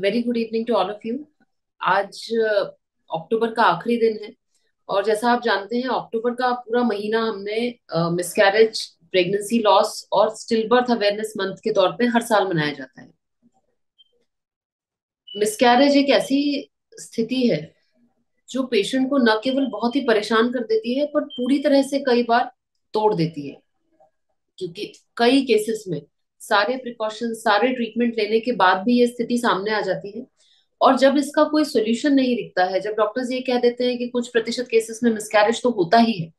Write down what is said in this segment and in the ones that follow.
Very good evening to all of you आज अक्टूबर uh, का आखिरी दिन है और जैसा आप जानते हैं अक्टूबर का पूरा महीना हमने मिसकैरेज प्रेगनेंसी लॉस और स्टिल बर्थ अवेयरनेस मंथ के तौर पे हर साल मनाया जाता है मिसकैरेज एक ऐसी स्थिति है जो पेशेंट को न केवल बहुत ही परेशान कर देती है पर पूरी तरह से कई बार तोड़ देती है क्योंकि कई केसेस में सारे प्रिकॉशन सारे ट्रीटमेंट लेने के बाद भी ये स्थिति सामने आ जाती है और जब इसका कोई सोल्यूशन नहीं दिखता है जब डॉक्टर्स ये कह देते हैं कि कुछ प्रतिशत केसेस में मिसकैरेज तो होता ही है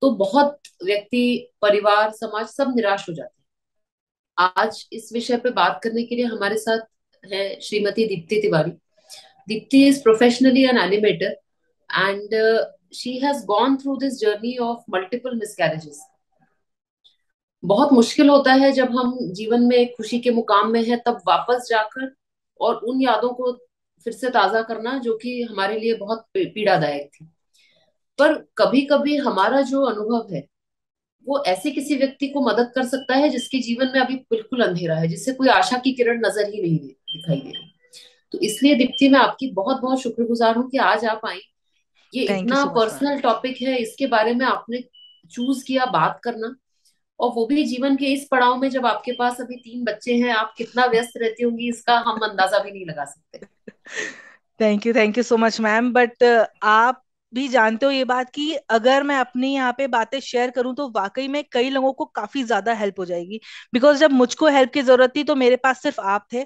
तो बहुत व्यक्ति परिवार समाज सब निराश हो जाते हैं आज इस विषय पर बात करने के लिए हमारे साथ है Shrimati Deepti Tiwari Deepti is professionally an animator and she has gone through this journey of multiple miscarriages बहुत मुश्किल होता है जब हम जीवन में खुशी के मुकाम में हैं तब वापस जाकर और उन यादों को फिर से ताजा करना जो कि हमारे लिए बहुत पीड़ादायक थी पर कभी कभी हमारा जो अनुभव है वो ऐसे किसी व्यक्ति को मदद कर सकता है जिसके जीवन में अभी बिल्कुल अंधेरा है जिससे कोई आशा की किरण नजर ही नहीं दिखाई दे रही तो इसलिए दीप्ति मैं आपकी बहुत बहुत शुक्रगुजार हूँ कि आज आप आई ये इतना पर्सनल टॉपिक है इसके बारे में आपने चूज किया बात करना और वो भी जीवन के इस पड़ाव में जब आपके पास अभी तीन बच्चे हैं आप कितना व्यस्त रहती होंगी इसका हम अंदाजा भी नहीं लगा सकते thank you thank you so much ma'am but आप भी जानते हो ये बात कि अगर मैं अपने यहाँ पे बातें शेयर करूं तो वाकई में कई लोगों को काफी ज्यादा हेल्प हो जाएगी बिकॉज जब मुझको हेल्प की जरूरत थी तो मेरे पास सिर्फ आप थे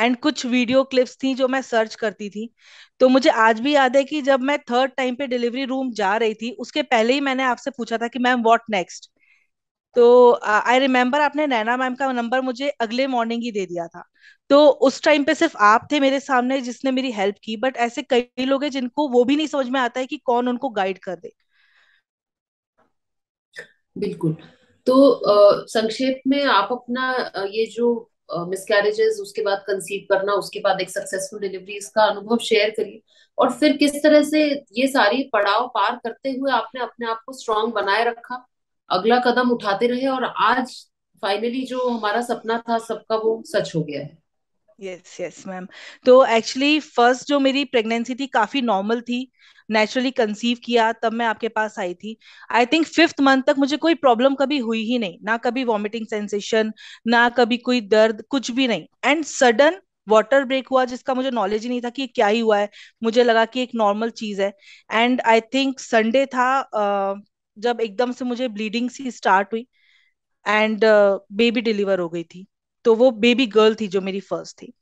एंड कुछ वीडियो क्लिप्स थी जो मैं सर्च करती थी तो मुझे आज भी याद है कि जब मैं थर्ड टाइम पे डिलीवरी रूम जा रही थी उसके पहले ही मैंने आपसे पूछा था कि मैम व्हाट नेक्स्ट तो आई रिमेम्बर आपने नैना मैम का नंबर मुझे अगले मॉर्निंग ही दे दिया था तो उस टाइम पे सिर्फ आप थे मेरे सामने जिसने मेरी हेल्प की बट ऐसे कई लोग हैं जिनको वो भी नहीं समझ में आता है कि कौन उनको गाइड कर दे बिल्कुल तो संक्षेप में आप अपना ये जो मिसकैरेजेस उसके बाद कंसीव करना उसके बाद एक सक्सेसफुल डिलीवरी इसका अनुभव शेयर करिए और फिर किस तरह से ये सारी पड़ाव पार करते हुए आपने अपने आप को स्ट्रांग बनाए रखा अगला कदम उठाते रहे और आज फाइनली जो हमारा सपना था सबका वो सच हो गया है यस यस मैम तो एक्चुअली फर्स्ट जो मेरी प्रेगनेंसी थी काफी नॉर्मल थी नेचुरली कंसीव किया तब मैं आपके पास आई थी आई थिंक फिफ्थ मंथ तक मुझे कोई प्रॉब्लम कभी हुई ही नहीं ना कभी वॉमिटिंग सेंसेशन ना कभी कोई दर्द कुछ भी नहीं एंड सडन वाटर ब्रेक हुआ जिसका मुझे नॉलेज ही नहीं था कि क्या ही हुआ है मुझे लगा कि एक नॉर्मल चीज है एंड आई थिंक संडे था जब एकदम से मुझे ब्लीडिंग सी स्टार्ट हुई एंड बेबी डिलीवर हो गई थी तो वो बेबी गर्ल थी जो मेरी फर्स्ट थी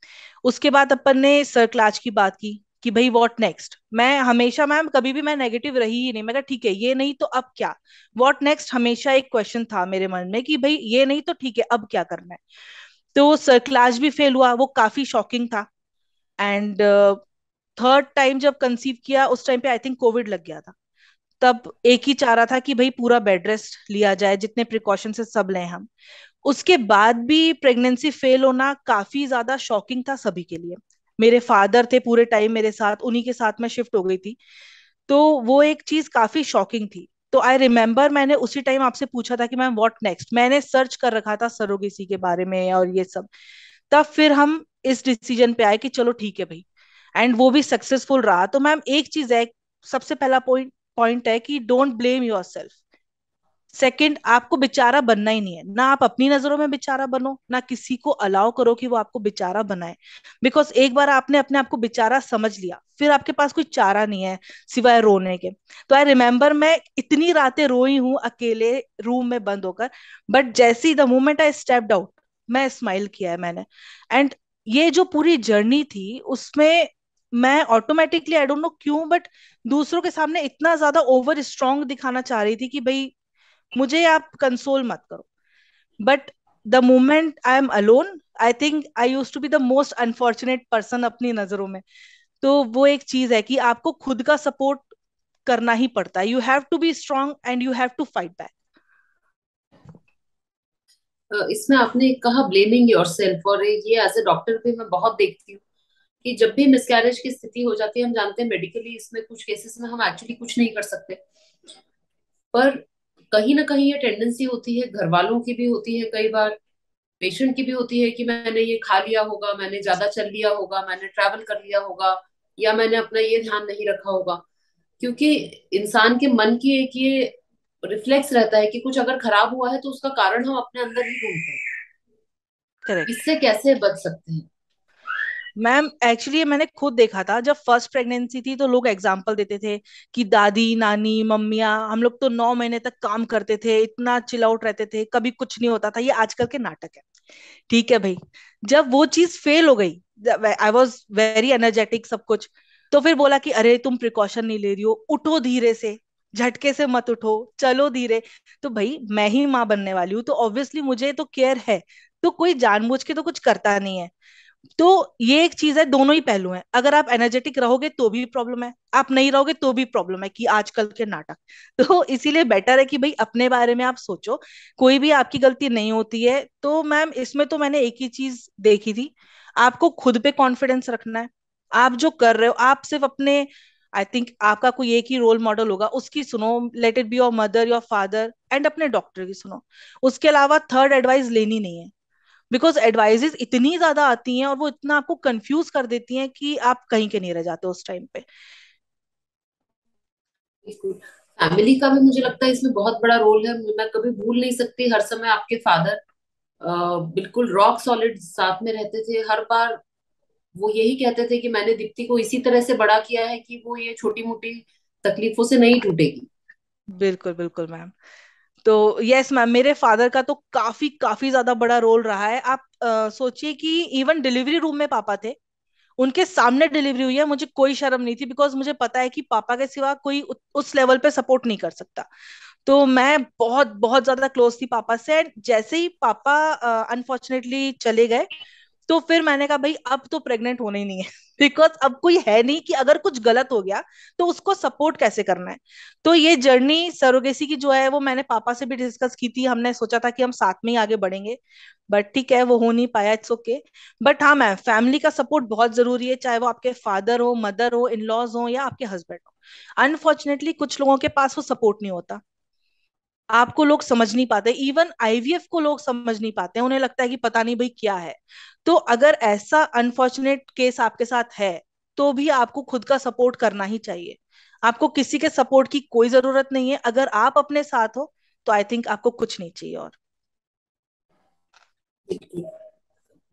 उसके बाद अपन ने सर क्लाच की बात की कि भाई व्हाट नेक्स्ट मैं हमेशा मैम कभी भी मैं नेगेटिव रही ही नहीं मैं ठीक है ये नहीं तो अब क्या व्हाट नेक्स्ट हमेशा एक क्वेश्चन था मेरे मन में कि भाई ये नहीं तो ठीक है अब क्या करना है तो सर क्लास भी फेल हुआ वो काफी शॉकिंग था एंड थर्ड टाइम जब कंसीव किया उस टाइम पे आई थिंक कोविड लग गया था तब एक ही चाह रहा था कि भाई पूरा बेड रेस्ट लिया जाए जितने प्रिकॉशन से सब लें हम उसके बाद भी प्रेगनेंसी फेल होना काफी ज्यादा शॉकिंग था सभी के लिए मेरे फादर थे पूरे टाइम मेरे साथ उन्हीं के साथ मैं शिफ्ट हो गई थी तो वो एक चीज काफी शॉकिंग थी तो आई रिमेम्बर मैंने उसी टाइम आपसे पूछा था कि मैम वॉट नेक्स्ट मैंने सर्च कर रखा था सरोगेसी के बारे में और ये सब तब फिर हम इस डिसीजन पे आए कि चलो ठीक है भाई एंड वो भी सक्सेसफुल रहा तो मैम एक चीज है सबसे पहला पॉइंट पॉइंट है कि don't blame yourself second आपको बेचारा बनना ही नहीं है ना आप अपनी नजरों में बेचारा बनो ना किसी को अलाउ करो कि वो आपको बेचारा बनाए बिकॉज एक बार आपने अपने आप को बेचारा समझ लिया फिर आपके पास कोई चारा नहीं है सिवाय रोने के तो आई रिमेम्बर मैं इतनी रातें रोई हूं अकेले रूम में बंद होकर बट जैसी the moment I step out मैं स्माइल किया है मैंने एंड ये जो पूरी जर्नी थी उसमें मैं ऑटोमेटिकली आई डोंट नो क्यों बट दूसरों के सामने इतना ज्यादा ओवर स्ट्रांग दिखाना चाह रही थी कि भाई मुझे आप कंसोल मत करो but the moment I am alone I think I use to be the most unfortunate person अपनी नजरों में तो वो एक चीज है कि आपको खुद का सपोर्ट करना ही पड़ता है you have to be strong and you have to fight back इसमें आपने कहा ब्लेमिंग योरसेल्फ और ये एज डॉक्टर भी मैं बहुत देखती हूँ कि जब भी मिसकैरेज की स्थिति हो जाती है हम जानते हैं मेडिकली इसमें कुछ केसेस में हम एक्चुअली कुछ नहीं कर सकते पर कहीं ना कहीं ये टेंडेंसी होती है घर वालों की भी होती है कई बार पेशेंट की भी होती है कि मैंने ये खा लिया होगा मैंने ज्यादा चल लिया होगा मैंने ट्रैवल कर लिया होगा या मैंने अपना ये ध्यान नहीं रखा होगा क्योंकि इंसान के मन की एक ये रिफ्लेक्स रहता है कि कुछ अगर खराब हुआ है तो उसका कारण हम अपने अंदर ही ढूंढते हैं इससे कैसे बच सकते हैं मैम एक्चुअली मैंने खुद देखा था जब फर्स्ट प्रेगनेंसी थी तो लोग एग्जाम्पल देते थे कि दादी नानी मम्मिया हम लोग तो नौ महीने तक काम करते थे इतना चिल आउट रहते थे कभी कुछ नहीं होता था ये आजकल के नाटक है ठीक है भाई जब वो चीज फेल हो गई आई वॉज वेरी एनर्जेटिक सब कुछ तो फिर बोला कि अरे तुम प्रिकॉशन नहीं ले रही हो उठो धीरे से झटके से मत उठो चलो धीरे तो भाई मैं ही माँ बनने वाली हूँ तो ऑब्वियसली मुझे तो केयर है तो कोई जानबूझ के तो कुछ करता नहीं है तो ये एक चीज है दोनों ही पहलू हैं अगर आप एनर्जेटिक रहोगे तो भी प्रॉब्लम है आप नहीं रहोगे तो भी प्रॉब्लम है कि आजकल के नाटक तो इसीलिए बेटर है कि भाई अपने बारे में आप सोचो कोई भी आपकी गलती नहीं होती है तो मैम इसमें तो मैंने एक ही चीज देखी थी आपको खुद पे कॉन्फिडेंस रखना है आप जो कर रहे हो आप सिर्फ अपने आई थिंक आपका कोई एक ही रोल मॉडल होगा उसकी सुनो let it be your mother your father and अपने डॉक्टर की सुनो उसके अलावा थर्ड एडवाइस लेनी नहीं है बिकॉज एडवाइजेस इतनी ज्यादा आती हैं और वो इतना आपको कंफ्यूज कर देती हैं कि आप कहीं के नहीं रह जाते उस टाइम पे फैमिली का भी मुझे लगता है इसमें बहुत बड़ा रोल है मैं कभी भूल नहीं सकती हर समय आपके फादर आ, बिल्कुल रॉक सॉलिड साथ में रहते थे हर बार वो यही कहते थे कि मैंने दीप्ति को इसी तरह से बड़ा किया है कि वो ये छोटी मोटी तकलीफों से नहीं टूटेगी बिल्कुल बिल्कुल मैम तो यस मैम मेरे फादर का तो काफी काफी ज्यादा बड़ा रोल रहा है आप सोचिए कि इवन डिलीवरी रूम में पापा थे उनके सामने डिलीवरी हुई है मुझे कोई शर्म नहीं थी बिकॉज मुझे पता है कि पापा के सिवा कोई उस लेवल पे सपोर्ट नहीं कर सकता तो मैं बहुत बहुत ज्यादा क्लोज थी पापा से जैसे ही पापा अनफॉर्चुनेटली चले गए तो फिर मैंने कहा भाई अब तो प्रेग्नेंट होने ही नहीं है बिकॉज अब कोई है नहीं कि अगर कुछ गलत हो गया तो उसको सपोर्ट कैसे करना है तो ये जर्नी सरोगेसी की जो है वो मैंने पापा से भी डिस्कस की थी हमने सोचा था कि हम साथ में ही आगे बढ़ेंगे बट ठीक है वो हो नहीं पाया इट्स ओके बट हाँ मैम फैमिली का सपोर्ट बहुत जरूरी है चाहे वो आपके फादर हो मदर हो इन लॉज हो या आपके हस्बैंड हो अनफॉर्चुनेटली कुछ लोगों के पास वो सपोर्ट नहीं होता आपको लोग समझ नहीं पाते इवन आईवीएफ को लोग समझ नहीं पाते उन्हें लगता है कि पता नहीं भाई क्या है तो अगर ऐसा अनफॉर्चुनेट केस आपके साथ है तो भी आपको खुद का सपोर्ट करना ही चाहिए आपको किसी के सपोर्ट की कोई जरूरत नहीं है अगर आप अपने साथ हो तो आई थिंक आपको कुछ नहीं चाहिए और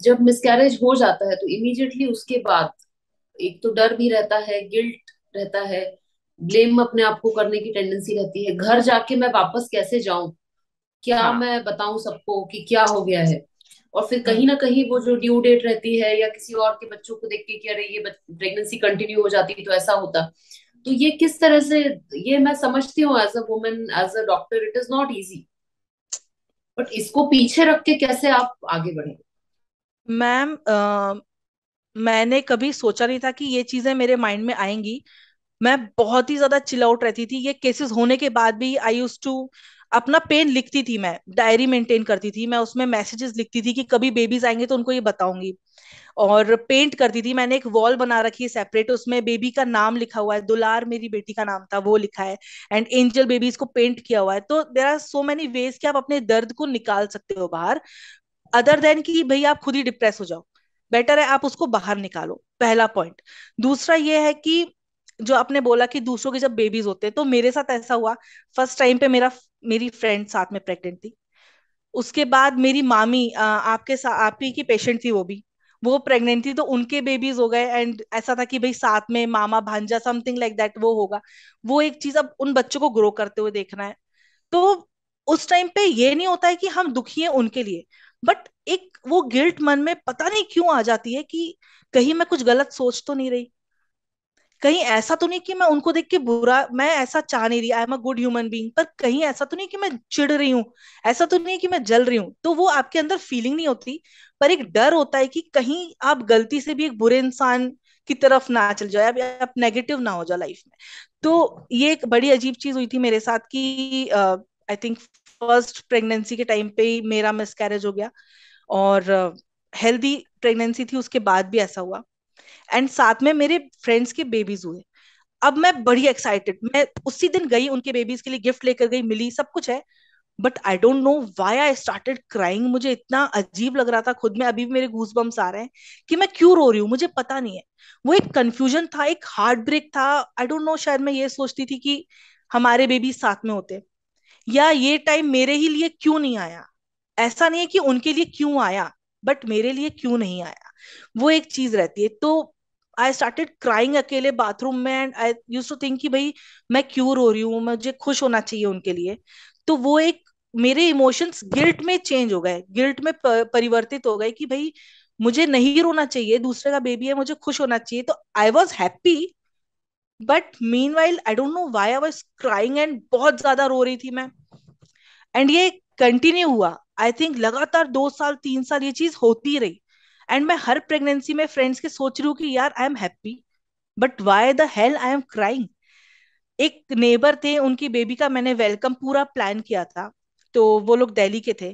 जब मिसकैरेज हो जाता है तो इमीडिएटली उसके बाद एक तो डर भी रहता है गिल्ट रहता है ब्लेम अपने आप को करने की टेंडेंसी रहती है घर जाके मैं वापस कैसे जाऊं क्या हाँ. मैं बताऊं सबको कि क्या हो गया है और फिर कहीं हाँ। ना कहीं वो जो ड्यू डेट रहती है या किसी और के बच्चों को देख के कि अरे ये प्रेगनेंसी कंटिन्यू हो जाती तो ऐसा होता तो ये किस तरह से ये मैं समझती हूँ as a women as a doctor it is not easy but इसको पीछे रख के कैसे आप आगे बढ़े मैम मैंने कभी सोचा नहीं था कि ये चीजें मेरे माइंड में आएंगी मैं बहुत ही ज्यादा चिल आउट रहती थी ये केसेस होने के बाद भी आई यूज टू अपना पेन लिखती थी मैं डायरी मेंटेन करती थी मैं उसमें मैसेजेस लिखती थी कि कभी बेबीज आएंगे तो उनको ये बताऊंगी और पेंट करती थी मैंने एक वॉल बना रखी है सेपरेट उसमें बेबी का नाम लिखा हुआ है दुलार मेरी बेटी का नाम था वो लिखा है एंड एंजल बेबीज को पेंट किया हुआ है तो there are so many ways कि आप अपने दर्द को निकाल सकते हो बाहर अदर देन कि भाई आप खुद ही डिप्रेस हो जाओ बेटर है आप उसको बाहर निकालो पहला पॉइंट दूसरा ये है कि जो आपने बोला कि दूसरों के जब बेबीज होते हैं तो मेरे साथ ऐसा हुआ फर्स्ट टाइम पे मेरा मेरी फ्रेंड साथ में प्रेग्नेंट थी उसके बाद मेरी मामी आ, आपके आप ही की पेशेंट थी वो भी वो प्रेग्नेंट थी तो उनके बेबीज हो गए एंड ऐसा था कि भाई साथ में मामा भांजा समथिंग लाइक दैट वो होगा वो एक चीज अब उन बच्चों को ग्रो करते हुए देखना है तो उस टाइम पे ये नहीं होता है कि हम दुखी हैं उनके लिए बट एक वो गिल्ट मन में पता नहीं क्यों आ जाती है कि कहीं मैं कुछ गलत सोच तो नहीं रही कहीं ऐसा तो नहीं कि मैं उनको देख के बुरा मैं ऐसा चाह नहीं रही I am a good human being पर कहीं ऐसा तो नहीं कि मैं चिढ़ रही हूँ ऐसा तो नहीं कि मैं जल रही हूँ तो वो आपके अंदर फीलिंग नहीं होती पर एक डर होता है कि कहीं आप गलती से भी एक बुरे इंसान की तरफ ना चल जाए आप, आप नेगेटिव ना हो जाए लाइफ में तो ये एक बड़ी अजीब चीज हुई थी मेरे साथ कि आई थिंक फर्स्ट प्रेगनेंसी के टाइम पे ही मेरा मिसकैरेज हो गया और हेल्दी uh, प्रेगनेंसी थी उसके बाद भी ऐसा हुआ एंड साथ में मेरे फ्रेंड्स के बेबीज हुए अब मैं बड़ी एक्साइटेड मैं उसी दिन गई उनके बेबीज के लिए गिफ्ट लेकर गई मिली सब कुछ है but I don't know why I started crying मुझे इतना अजीब लग रहा था खुद में अभी भी मेरे घूस बम्स आ रहे हैं कि मैं क्यों रो रही हूँ मुझे पता नहीं है वो एक कंफ्यूजन था एक हार्ट ब्रेक था आई डोंट नो शायद मैं ये सोचती थी कि हमारे बेबी साथ में होते या ये टाइम मेरे ही लिए क्यों नहीं आया ऐसा नहीं है कि उनके लिए क्यों आया बट मेरे लिए क्यों नहीं आया वो एक चीज रहती है तो आई स्टार्टेड क्राइंग अकेले बाथरूम में and I use to think कि भाई मैं क्यूर हो रही हूँ मुझे खुश होना चाहिए उनके लिए तो वो एक मेरे इमोशंस गिल्ट में चेंज हो गए गिल्ट में परिवर्तित हो गए कि भाई मुझे नहीं रोना चाहिए दूसरे का बेबी है मुझे खुश होना चाहिए तो I was happy but meanwhile I don't know why I was crying and बहुत ज्यादा रो रही थी मैं एंड ये कंटिन्यू हुआ आई थिंक लगातार दो साल तीन साल ये चीज होती रही एंड मैं हर प्रेगनेंसी में फ्रेंड्स के सोच रही हूँ कि यार I am happy but why the hell I am crying एक नेबर थे उनकी बेबी का मैंने वेलकम पूरा प्लान किया था तो वो लोग दिल्ली के थे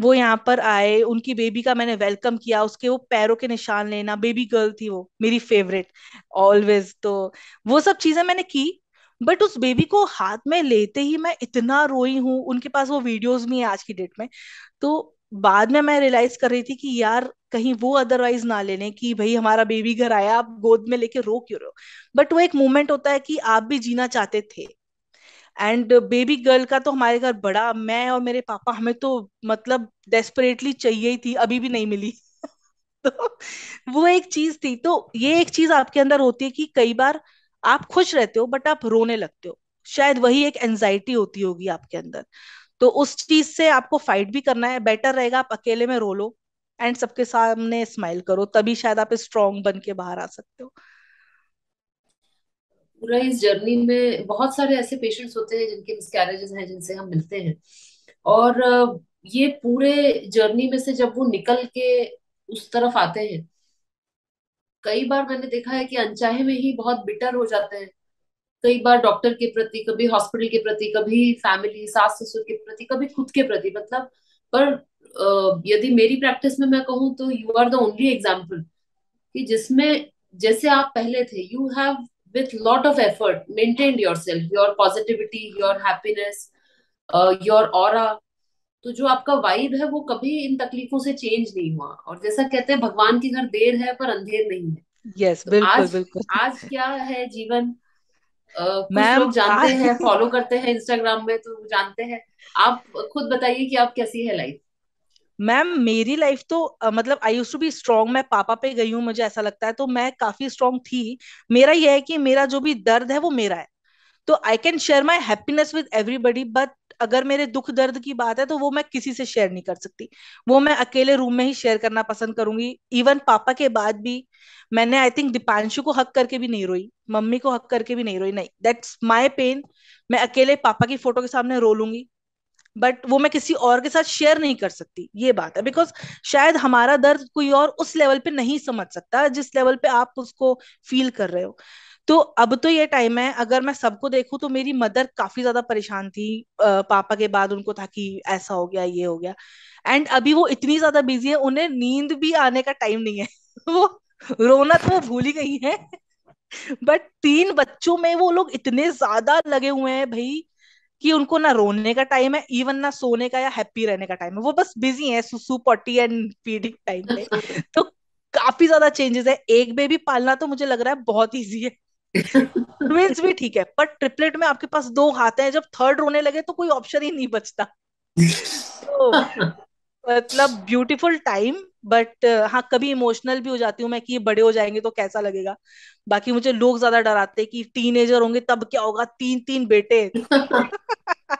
वो यहाँ पर आए उनकी बेबी का मैंने वेलकम किया उसके वो पैरों के निशान लेना बेबी गर्ल थी वो मेरी फेवरेट ऑलवेज तो वो सब चीजें मैंने की बट उस बेबी को हाथ में लेते ही मैं इतना रोई हूँ उनके पास वो वीडियोस भी है आज की डेट में तो बाद में मैं रियलाइज कर रही थी कि यार कहीं वो अदरवाइज ना ले लें कि भाई हमारा बेबी घर आया आप गोद में लेके रो क्यों रहो बट वो एक मोमेंट होता है कि आप भी जीना चाहते थे एंड बेबी गर्ल का तो हमारे घर बड़ा मैं और मेरे पापा हमें तो मतलब डेस्परेटली चाहिए ही थी अभी भी नहीं मिली तो वो एक चीज थी तो ये एक चीज आपके अंदर होती है कि कई बार आप खुश रहते हो बट आप रोने लगते हो शायद वही एक एंजाइटी होती होगी आपके अंदर तो उस चीज से आपको फाइट भी करना है बेटर रहेगा आप अकेले में रो लो एंड सबके सामने स्माइल करो तभी शायद आप स्ट्रॉन्ग बन के बाहर आ सकते हो पूरा इस जर्नी में बहुत सारे ऐसे पेशेंट्स होते हैं जिनके मिसकैरेजेस हैं जिनसे हम मिलते हैं और ये पूरे जर्नी में से जब वो निकल के उस तरफ आते हैं कई बार मैंने देखा है कि अनचाहे में ही बहुत बिटर हो जाते हैं कई बार डॉक्टर के प्रति कभी हॉस्पिटल के प्रति कभी फैमिली सास ससुर के प्रति कभी खुद के प्रति मतलब पर यदि मेरी प्रैक्टिस में मैं कहूँ तो you are the only example कि जिसमें जैसे आप पहले थे you have with lot of effort maintain yourself your positivity your happiness your और तो जो आपका वाइब है वो कभी इन तकलीफों से चेंज नहीं हुआ और जैसा कहते हैं भगवान के घर देर है पर अंधेर नहीं है यस yes, तो बिल्कुल आज, बिल्कुल आज क्या है जीवन Uh, मैम जानते हैं फॉलो करते हैं इंस्टाग्राम में तो जानते हैं आप खुद बताइए कि आप कैसी है लाइफ मैम मेरी लाइफ तो uh, मतलब I use to be strong मैं पापा पे गई हूँ मुझे ऐसा लगता है तो मैं काफी स्ट्रॉन्ग थी मेरा यह है कि मेरा जो भी दर्द है वो मेरा है तो I can share my happiness with everybody but अगर मेरे दुख दर्द की बात है तो वो मैं किसी से शेयर नहीं कर सकती वो मैं अकेले रूम में ही शेयर करना पसंद करूंगी इवन पापा के बाद भी मैंने आई थिंक दीपांशु को हक करके भी नहीं रोई मम्मी को हक करके भी नहीं रोई नहीं दैट्स माई पेन मैं अकेले पापा की फोटो के सामने रो लूंगी बट वो मैं किसी और के साथ शेयर नहीं कर सकती ये बात है बिकॉज शायद हमारा दर्द कोई और उस लेवल पे नहीं समझ सकता जिस लेवल पे आप उसको फील कर रहे हो तो अब तो ये टाइम है अगर मैं सबको देखूं तो मेरी मदर काफी ज्यादा परेशान थी पापा के बाद उनको था कि ऐसा हो गया ये हो गया एंड अभी वो इतनी ज्यादा बिजी है उन्हें नींद भी आने का टाइम नहीं है वो रोना तो वो भूल ही गई है बट तीन बच्चों में वो लोग इतने ज्यादा लगे हुए हैं भाई कि उनको ना रोने का टाइम है इवन ना सोने का या हैप्पी रहने का टाइम है वो बस बिजी है सुसु पॉटी एंड फीडिंग टाइम में तो काफी ज्यादा चेंजेस है एक बेबी पालना तो मुझे लग रहा है बहुत ईजी है ट्विंस भी ठीक है पर ट्रिपलेट में आपके पास दो हाथ हैं जब थर्ड रोने लगे तो कोई ऑप्शन ही नहीं बचता तो मतलब ब्यूटीफुल टाइम बट हाँ कभी इमोशनल भी हो जाती हूँ मैं कि ये बड़े हो जाएंगे तो कैसा लगेगा बाकी मुझे लोग ज्यादा डराते हैं कि टीन होंगे तब क्या होगा तीन तीन बेटे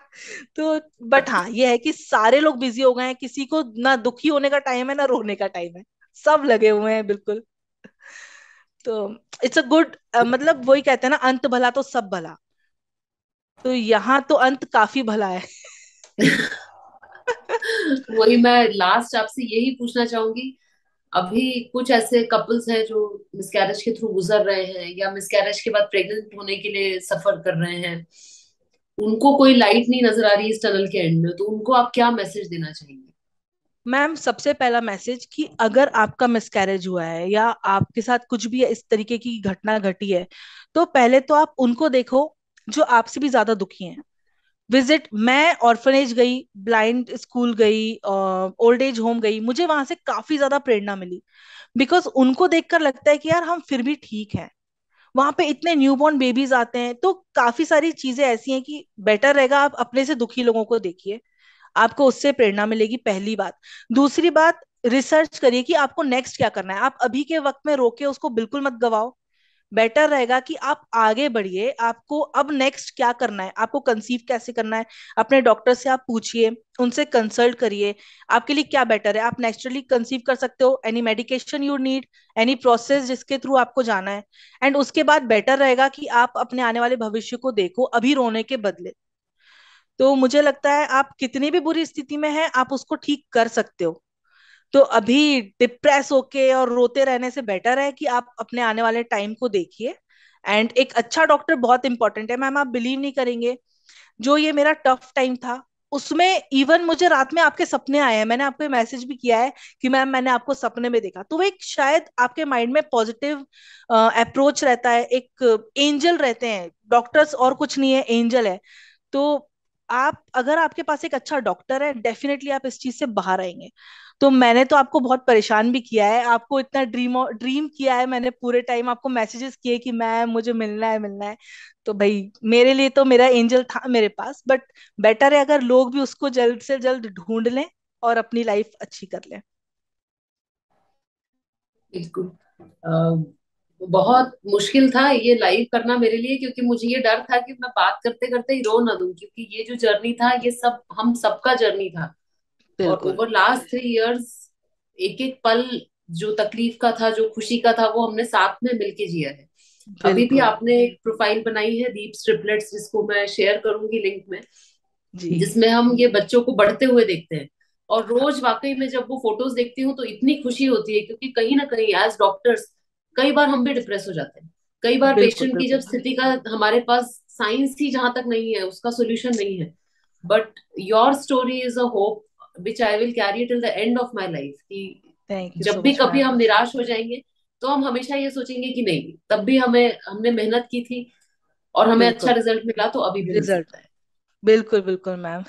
तो बट हाँ ये है कि सारे लोग बिजी हो गए हैं किसी को ना दुखी होने का टाइम है ना रोने का टाइम है सब लगे हुए हैं बिल्कुल तो इट्स अ गुड मतलब वही कहते हैं ना अंत भला तो सब भला तो यहाँ तो अंत काफी भला है वही मैं लास्ट आपसे यही पूछना चाहूंगी अभी कुछ ऐसे कपल्स हैं जो मिसकैरेज के थ्रू गुजर रहे हैं या मिसकैरेज के बाद प्रेग्नेंट होने के लिए सफर कर रहे हैं उनको कोई लाइट नहीं नजर आ रही इस टनल के एंड में तो उनको आप क्या मैसेज देना चाहेंगे मैम सबसे पहला मैसेज कि अगर आपका मिसकैरेज हुआ है या आपके साथ कुछ भी इस तरीके की घटना घटी है तो पहले तो आप उनको देखो जो आपसे भी ज्यादा दुखी हैं विजिट मैं ऑर्फनेज गई ब्लाइंड स्कूल गई ओल्ड एज होम गई मुझे वहां से काफी ज्यादा प्रेरणा मिली बिकॉज उनको देखकर लगता है कि यार हम फिर भी ठीक हैं वहां पे इतने न्यू बॉर्न बेबीज आते हैं तो काफी सारी चीजें ऐसी हैं कि बेटर रहेगा आप अपने से दुखी लोगों को देखिए आपको उससे प्रेरणा मिलेगी पहली बात दूसरी बात रिसर्च करिए कि आपको नेक्स्ट क्या करना है आप अभी के वक्त में रोके उसको बिल्कुल मत गवाओ बेटर रहेगा कि आप आगे बढ़िए आपको अब नेक्स्ट क्या करना है आपको कंसीव कैसे करना है अपने डॉक्टर से आप पूछिए उनसे कंसल्ट करिए आपके लिए क्या बेटर है आप नेचुरली कंसीव कर सकते हो any medication you need any process जिसके थ्रू आपको जाना है एंड उसके बाद बेटर रहेगा कि आप अपने आने वाले भविष्य को देखो अभी रोने के बदले तो मुझे लगता है आप कितनी भी बुरी स्थिति में हैं आप उसको ठीक कर सकते हो तो अभी डिप्रेस होके और रोते रहने से बेटर है कि आप अपने आने वाले टाइम को देखिए एंड एक अच्छा डॉक्टर बहुत इंपॉर्टेंट है मैम आप बिलीव नहीं करेंगे जो ये मेरा टफ टाइम था उसमें इवन मुझे रात में आपके सपने आए हैं मैंने आपको मैसेज भी किया है कि मैम मैंने आपको सपने में देखा तो वो एक शायद आपके माइंड में पॉजिटिव अप्रोच रहता है एक एंजल रहते हैं डॉक्टर्स और कुछ नहीं है एंजल है तो आप अगर आपके पास एक अच्छा डॉक्टर है डेफिनेटली आप इस चीज से बाहर आएंगे तो मैंने तो आपको बहुत परेशान भी किया है आपको इतना ड्रीम ड्रीम किया है मैंने पूरे टाइम आपको मैसेजेस किए कि मैं मुझे मिलना है मिलना है तो भाई मेरे लिए तो मेरा एंजल था मेरे पास बट बेटर है अगर लोग भी उसको जल्द से जल्द ढूंढ लें और अपनी लाइफ अच्छी कर लें बिल्कुल बहुत मुश्किल था ये लाइव करना मेरे लिए क्योंकि मुझे ये डर था कि मैं बात करते करते ही रो ना दू क्योंकि ये जो जर्नी था ये सब हम सबका जर्नी था और लास्ट थ्री इयर्स एक एक पल जो तकलीफ का था जो खुशी का था वो हमने साथ में मिलके जिया है अभी भी आपने एक प्रोफाइल बनाई है दीप स्ट्रिपलेट जिसको मैं शेयर करूंगी लिंक में जिसमें हम ये बच्चों को बढ़ते हुए देखते हैं और रोज वाकई में जब वो फोटोज देखती हूँ तो इतनी खुशी होती है क्योंकि कहीं ना कहीं एज डॉक्टर्स कई बार हम भी डिप्रेस हो जाते हैं कई बार पेशेंट की जब स्थिति का हमारे पास साइंस ही जहां तक नहीं है उसका सोल्यूशन नहीं है but your story is a hope which I will carry till the end of my life की जब भी कभी हम निराश हो जाएंगे तो हम हमेशा ये सोचेंगे कि नहीं तब भी हमें हमने मेहनत की थी और हमें अच्छा रिजल्ट मिला तो अभी भी रिजल्ट है बिल्कुल बिल्कुल ma'am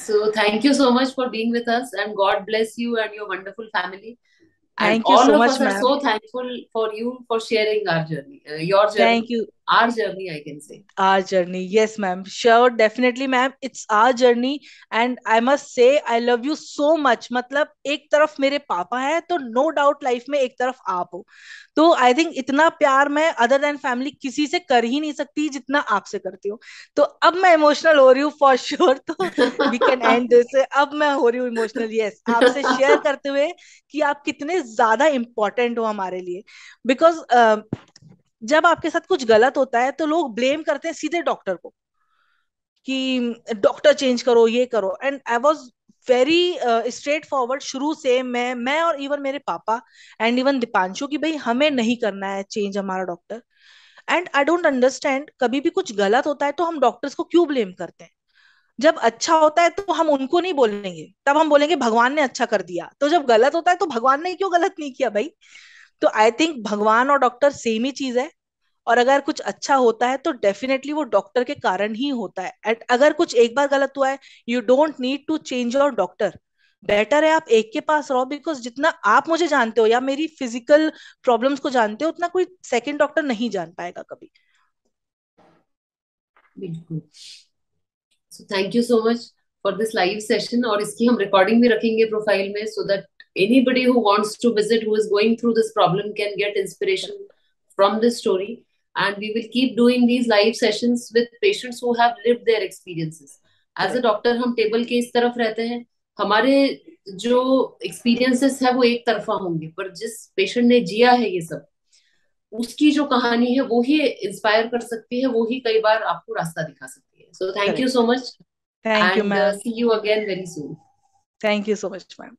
so thank you so much for being with us and God bless you and your wonderful family Thank and you all so of much, us are so thankful for you for sharing our journey, uh, your journey. Thank you. Our journey I can say our journey yes ma'am sure definitely ma'am it's our journey and I must say I love you so much मतलब एक तरफ मेरे पापा हैं तो no doubt life में एक तरफ आप हो तो आई थिंक इतना प्यार मैं अदर देन फैमिली किसी से कर ही नहीं सकती जितना आपसे करती हूँ तो अब मैं इमोशनल हो रही हूँ फॉर श्योर तो वी कैन एंड दिस अब मैं हो रही हूँ इमोशनल यस आपसे शेयर करते हुए कि आप कितने ज्यादा इंपॉर्टेंट हो हमारे लिए बिकॉज जब आपके साथ कुछ गलत होता है तो लोग ब्लेम करते हैं सीधे डॉक्टर को कि डॉक्टर चेंज करो ये करो and I was very straightforward शुरू से मैं मैं और इवन मेरे पापा एंड इवन दीपांशु की भाई हमें नहीं करना है चेंज हमारा doctor and I don't understand कभी भी कुछ गलत होता है तो हम डॉक्टर्स को क्यों ब्लेम करते हैं जब अच्छा होता है तो हम उनको नहीं बोलेंगे तब हम बोलेंगे भगवान ने अच्छा कर दिया तो जब गलत होता है तो भगवान ने क्यों गलत नहीं किया भाई तो आई थिंक भगवान और डॉक्टर सेम ही चीज है और अगर कुछ अच्छा होता है तो डेफिनेटली वो डॉक्टर के कारण ही होता है एट अगर कुछ एक बार गलत हुआ है you don't need to change your doctor better है आप एक के पास रहो बिकॉज जितना आप मुझे जानते हो या मेरी फिजिकल प्रॉब्लम्स को जानते हो उतना कोई सेकेंड डॉक्टर नहीं जान पाएगा कभी बिल्कुल thank you so much for this live session और इसकी हम रिकॉर्डिंग भी रखेंगे प्रोफाइल में so that anybody who wants to visit who is going through this problem can get inspiration from this story and we will keep doing these live session with patients who have live their experiences as a doctor हम table के इस तरफ रहते हैं हमारे जो experiences है वो एक तरफा होंगे पर जिस पेशेंट ने जिया है ये सब उसकी जो कहानी है वो ही इंस्पायर कर सकती है वो ही कई बार आपको रास्ता दिखा सकती है so thank you so much Thank and, you, uh, ma'am. see you again very soon. Thank you so much, ma'am.